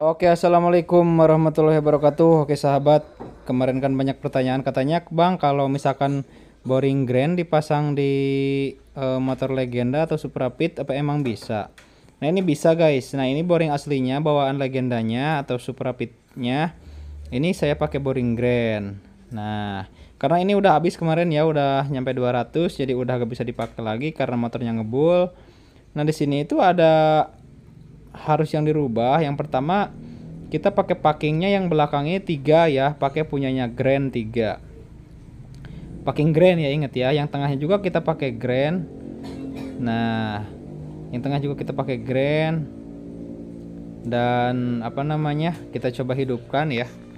Oke, assalamualaikum warahmatullahi wabarakatuh. Oke, sahabat, kemarin kan banyak pertanyaan. Katanya, Bang, kalau misalkan boring grand dipasang di uh, motor legenda atau rapid apa emang bisa? Nah, ini bisa, guys. Nah, ini boring aslinya, bawaan legendanya atau rapidnya Ini saya pakai boring grand. Nah, karena ini udah habis kemarin ya, udah nyampe 200, jadi udah gak bisa dipakai lagi karena motornya ngebul. Nah, di sini itu ada harus yang dirubah yang pertama kita pakai packingnya yang belakangnya tiga ya pakai punyanya grand tiga packing grand ya inget ya yang tengahnya juga kita pakai grand nah yang tengah juga kita pakai grand dan apa namanya kita coba hidupkan ya